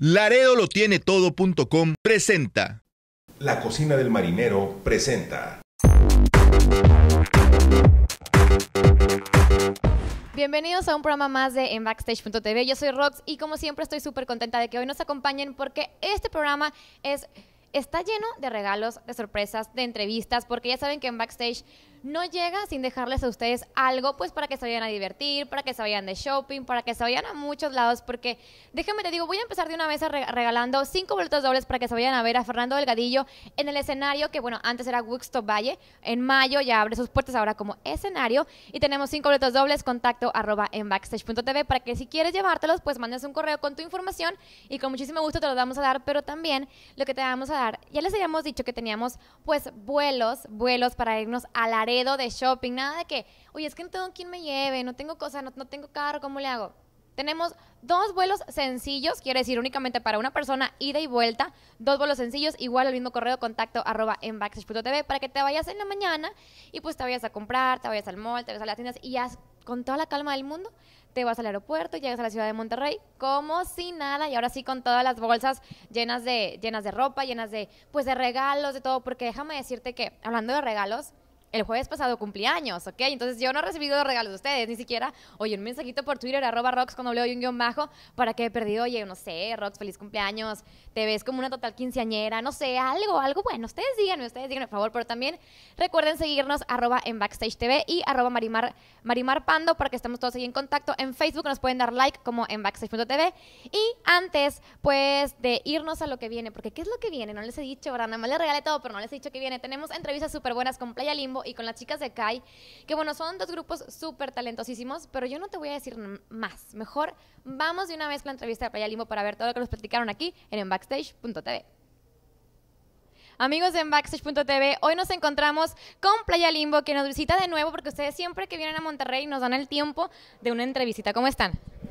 LaredoLoTieneTodo.com presenta. La cocina del marinero presenta. Bienvenidos a un programa más de en Backstage.tv. Yo soy Rox y como siempre estoy súper contenta de que hoy nos acompañen porque este programa es está lleno de regalos, de sorpresas, de entrevistas, porque ya saben que en Backstage no llega sin dejarles a ustedes algo, pues para que se vayan a divertir, para que se vayan de shopping, para que se vayan a muchos lados, porque déjenme te digo, voy a empezar de una vez regalando cinco boletos dobles para que se vayan a ver a Fernando Delgadillo en el escenario, que bueno, antes era Woodstock Valle, en mayo ya abre sus puertas ahora como escenario, y tenemos cinco boletos dobles, contacto arroba en backstage.tv, para que si quieres llevártelos, pues mandes un correo con tu información y con muchísimo gusto te los vamos a dar, pero también lo que te vamos a dar, ya les habíamos dicho que teníamos pues vuelos, vuelos para irnos a la de shopping, nada de que, oye, es que no tengo quien me lleve, no tengo cosa, no, no tengo carro, ¿cómo le hago? Tenemos dos vuelos sencillos, quiere decir únicamente para una persona, ida y vuelta. Dos vuelos sencillos, igual al mismo correo, contacto arroba en backstage.tv para que te vayas en la mañana y pues te vayas a comprar, te vayas al mall, te vayas a las tiendas y ya con toda la calma del mundo. Te vas al aeropuerto, llegas a la ciudad de Monterrey como si nada y ahora sí con todas las bolsas llenas de, llenas de ropa, llenas de, pues de regalos, de todo, porque déjame decirte que hablando de regalos, el jueves pasado cumpleaños, ¿ok? Entonces yo no he recibido regalos de ustedes, ni siquiera, oye, un mensajito por Twitter, arroba rocks cuando leo un guión bajo, para que he perdido, oye, no sé, rocks, feliz cumpleaños, te ves como una total quinceañera, no sé, algo, algo bueno, ustedes díganme, ustedes díganme, por favor, pero también recuerden seguirnos arroba en Backstage TV y arroba Marimar, Marimar Pando para que estemos todos ahí en contacto. En Facebook nos pueden dar like como en Backstage.tv. Y antes, pues, de irnos a lo que viene, porque ¿qué es lo que viene? No les he dicho, ¿verdad? nada más les regalé todo, pero no les he dicho que viene. Tenemos entrevistas súper buenas con Playa Limbo y con las chicas de Kai, que bueno, son dos grupos súper talentosísimos, pero yo no te voy a decir más. Mejor vamos de una vez con la entrevista de Playa Limbo para ver todo lo que nos platicaron aquí en backstage.tv. Amigos de Backstage.tv, hoy nos encontramos con Playa Limbo, que nos visita de nuevo porque ustedes siempre que vienen a Monterrey nos dan el tiempo de una entrevista. ¿Cómo están?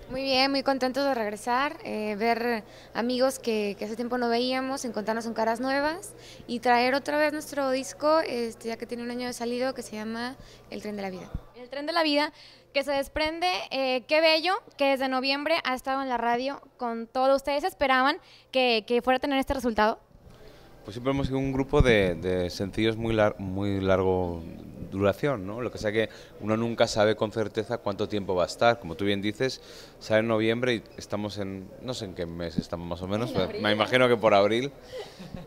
Muy bien, muy contentos de regresar, eh, ver amigos que, hace tiempo no veíamos, encontrarnos con caras nuevas y traer otra vez nuestro disco, este, ya que tiene un año de salido, que se llama El Tren de la Vida. El Tren de la Vida, que se desprende, eh, qué bello, que desde noviembre ha estado en la radio con todos ustedes, esperaban que fuera a tener este resultado. Pues siempre hemos sido un grupo de, sencillos muy, muy largo duración, ¿no? Lo que sea que uno nunca sabe con certeza cuánto tiempo va a estar. Como tú bien dices, sale en noviembre y estamos en, no sé en qué mes estamos más o menos, me imagino que por abril.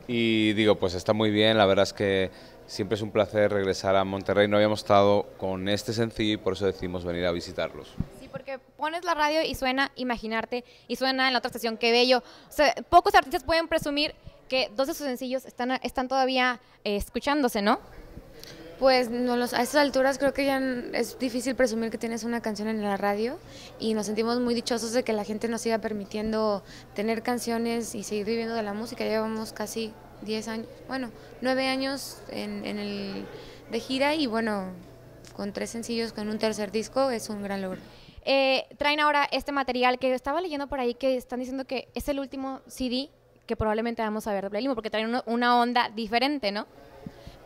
Y digo, pues está muy bien, la verdad es que siempre es un placer regresar a Monterrey. No habíamos estado con este sencillo y por eso decidimos venir a visitarlos. Sí, porque pones la radio y suena Imaginarte y suena en la otra estación, qué bello. O sea, pocos artistas pueden presumir que dos de sus sencillos están, están todavía eh, escuchándose, ¿no? Pues no a estas alturas creo que ya es difícil presumir que tienes una canción en la radio y nos sentimos muy dichosos de que la gente nos siga permitiendo tener canciones y seguir viviendo de la música. Llevamos casi 10 años, bueno, 9 años en, el, de gira y bueno, con tres sencillos, con un tercer disco, es un gran logro. Eh, traen ahora este material que estaba leyendo por ahí que están diciendo que es el último CD que probablemente vamos a ver de Play porque traen una onda diferente, ¿no?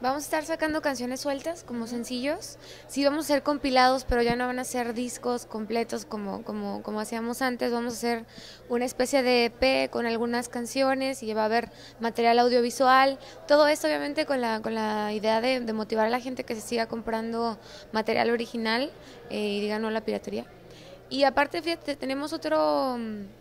Vamos a estar sacando canciones sueltas como sencillos. Sí, vamos a ser compilados, pero ya no van a ser discos completos como, como, como hacíamos antes. Vamos a hacer una especie de EP con algunas canciones y va a haber material audiovisual. Todo esto obviamente con la, con la idea de, motivar a la gente que se siga comprando material original eh, y diga no a la piratería. Y aparte, fíjate, tenemos otro... Mm,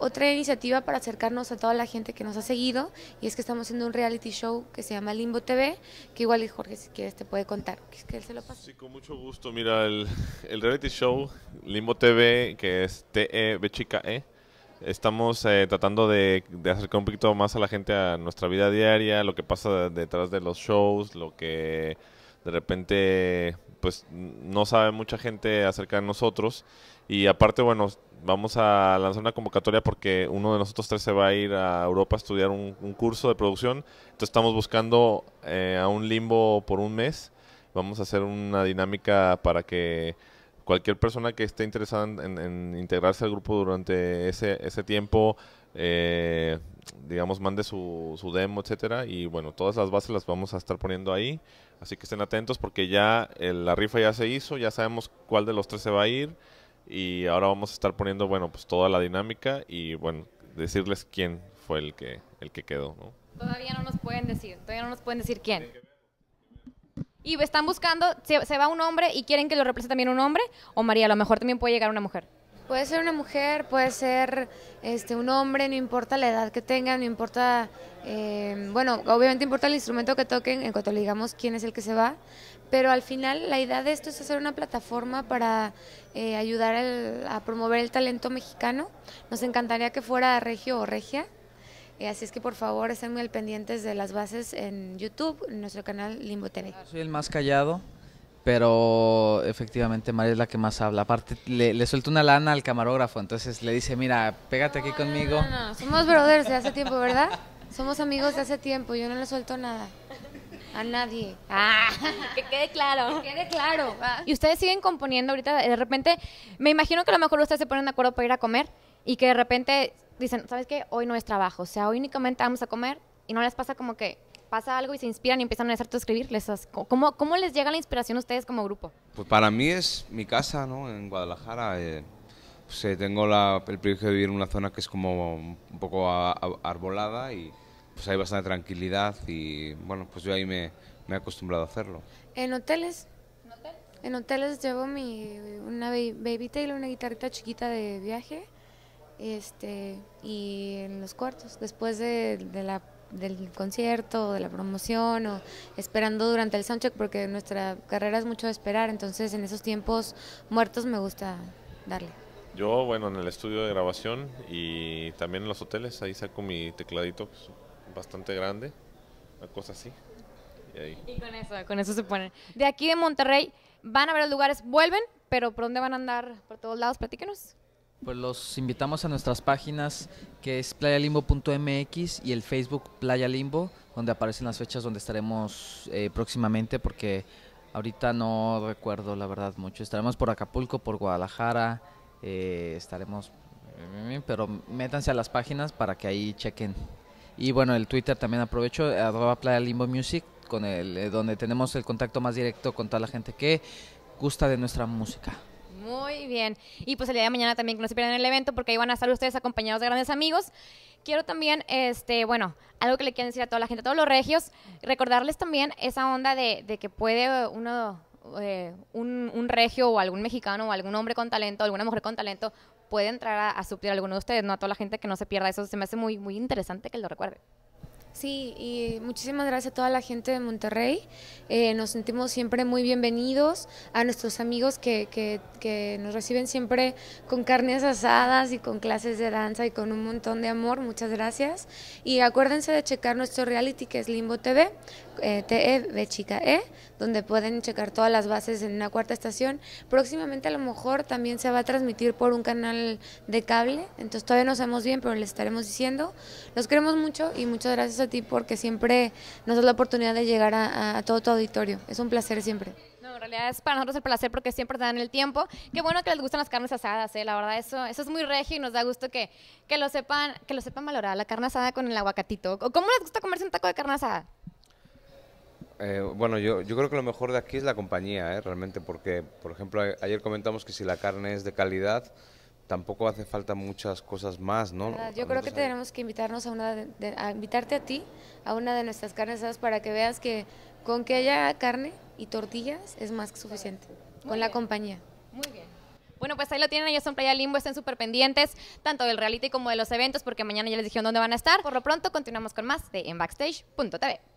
otra iniciativa para acercarnos a toda la gente que nos ha seguido y es que estamos haciendo un reality show que se llama Limbo TV, que igual Jorge si quieres te puede contar, que, él se lo Sí, con mucho gusto. Mira, el, reality show Limbo TV, que es T-E-B chica E, estamos eh, tratando de, de, acercar un poquito más a la gente a nuestra vida diaria, lo que pasa detrás de los shows, lo que de repente pues no sabe mucha gente acerca de nosotros. Y aparte, bueno, vamos a lanzar una convocatoria porque uno de nosotros tres se va a ir a Europa a estudiar un, curso de producción. Entonces estamos buscando eh, a un limbo por un mes. Vamos a hacer una dinámica para que cualquier persona que esté interesada en, integrarse al grupo durante ese, ese tiempo eh, digamos, mande su, demo, etcétera. Y bueno, todas las bases las vamos a estar poniendo ahí. Así que estén atentos porque ya eh, la rifa ya se hizo, ya sabemos cuál de los tres se va a ir. Y ahora vamos a estar poniendo, bueno, pues toda la dinámica y bueno, decirles quién fue el que, el que quedó, Todavía no nos pueden decir, todavía no nos pueden decir quién. Y están buscando, se, se va un hombre y quieren que lo represente también un hombre, o María, a lo mejor también puede llegar una mujer. Puede ser una mujer, puede ser este, un hombre, no importa la edad que tengan, no importa, eh, bueno, obviamente importa el instrumento que toquen en cuanto le digamos quién es el que se va, pero al final la idea de esto es hacer una plataforma para eh, ayudar a promover el talento mexicano. Nos encantaría que fuera regio o regia, eh, así es que por favor estén muy al pendientes de las bases en YouTube, en nuestro canal Limbo TV. Soy el más callado pero efectivamente María es la que más habla. Aparte, le, suelto una lana al camarógrafo, entonces le dice, mira, pégate aquí conmigo. somos brothers de hace tiempo, ¿verdad? Somos amigos de hace tiempo, yo no le suelto nada. A nadie. Ah, que quede claro. quede claro. Ah. Y ustedes siguen componiendo ahorita, de repente, me imagino que a lo mejor ustedes se ponen de acuerdo para ir a comer y que de repente dicen, ¿sabes qué? Hoy no es trabajo, o sea, hoy únicamente vamos a comer y no les pasa como que pasa algo y se inspiran y empiezan a hacer a escribir? ¿Cómo, ¿Cómo les llega la inspiración a ustedes como grupo? Pues para mí es mi casa, ¿no? En Guadalajara. Eh, pues, eh, tengo el privilegio de vivir en una zona que es como un poco arbolada y pues hay bastante tranquilidad y bueno, pues yo ahí me, me he acostumbrado a hacerlo. ¿En hoteles? ¿En hoteles? llevo mi, una baby tail, una guitarrita chiquita de viaje este, y en los cuartos, después de, de la del concierto de la promoción o esperando durante el soundcheck porque nuestra carrera es mucho de esperar, entonces en esos tiempos muertos me gusta darle. Yo, bueno, en el estudio de grabación y también en los hoteles, ahí saco mi tecladito bastante grande, una cosa así. Y, y con eso, con eso se ponen. De aquí de Monterrey, van a ver los lugares, vuelven, pero ¿por dónde van a andar? ¿Por todos lados? Platíquenos. Pues los invitamos a nuestras páginas que es playalimbo.mx y el Facebook Playa Limbo, donde aparecen las fechas donde estaremos eh, próximamente, porque ahorita no recuerdo la verdad mucho. Estaremos por Acapulco, por Guadalajara, eh, estaremos, eh, pero métanse a las páginas para que ahí chequen. Y bueno, el Twitter también aprovecho, arroba Playa Limbo Music, con el, donde tenemos el contacto más directo con toda la gente que gusta de nuestra música. Muy bien. Y pues el día de mañana también que no se pierdan el evento porque ahí van a estar ustedes acompañados de grandes amigos. Quiero también, este, bueno, algo que le quiero decir a toda la gente, a todos los regios, recordarles también esa onda de, que puede uno, eh, un, regio o algún mexicano o algún hombre con talento, alguna mujer con talento, puede entrar a, suplir a alguno de ustedes, ¿no? A toda la gente que no se pierda eso, se me hace muy, muy interesante que lo recuerde. Sí, y muchísimas gracias a toda la gente de Monterrey. Eh, nos sentimos siempre muy bienvenidos a nuestros amigos que, que, que, nos reciben siempre con carnes asadas y con clases de danza y con un montón de amor. Muchas gracias. Y acuérdense de checar nuestro reality que es Limbo TV eh, TE chica E, donde pueden checar todas las bases en una cuarta estación. Próximamente a lo mejor también se va a transmitir por un canal de cable, entonces todavía no sabemos bien, pero les estaremos diciendo. Los queremos mucho y muchas gracias a ti porque siempre nos das la oportunidad de llegar a, todo tu auditorio. Es un placer siempre. No, en realidad es para nosotros el placer porque siempre te dan el tiempo. Qué bueno que les gustan las carnes asadas, ¿eh? la verdad, eso, eso es muy regio y nos da gusto que, que, lo sepan, que lo sepan valorar, la carne asada con el aguacatito. ¿Cómo les gusta comerse un taco de carne asada? Eh, bueno, yo, creo que lo mejor de aquí es la compañía, ¿eh? realmente, porque, por ejemplo, ayer comentamos que si la carne es de calidad, tampoco hace falta muchas cosas más, ¿no? Yo creo que tenemos que invitarnos a una, a invitarte a ti a una de nuestras carnes ¿sabes? para que veas que con que haya carne y tortillas es más que suficiente, con la compañía. Muy bien. Bueno, pues ahí lo tienen, ellos son Playa Limbo, estén súper pendientes, tanto del reality como de los eventos, porque mañana ya les dijeron dónde van a estar. Por lo pronto, continuamos con más de en